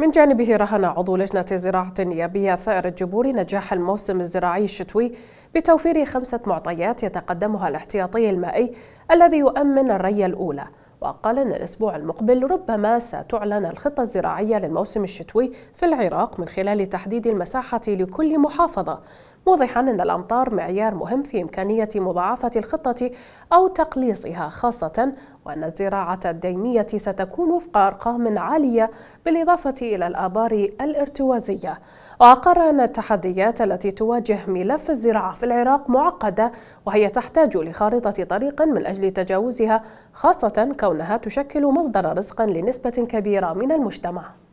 من جانبه رهن عضو لجنة زراعة نيابية ثائر الجبوري نجاح الموسم الزراعي الشتوي بتوفير خمسة معطيات يتقدمها الاحتياطي المائي الذي يؤمن الري الأولى وقال أن الأسبوع المقبل ربما ستعلن الخطة الزراعية للموسم الشتوي في العراق من خلال تحديد المساحة لكل محافظة موضحا أن الأمطار معيار مهم في إمكانية مضاعفة الخطة أو تقليصها خاصة وأن الزراعة الديمية ستكون وفق أرقام عالية بالإضافة إلى الآبار الارتوازية وأقر أن التحديات التي تواجه ملف الزراعة في العراق معقدة وهي تحتاج لخارطة طريق من أجل تجاوزها خاصة كونها تشكل مصدر رزق لنسبة كبيرة من المجتمع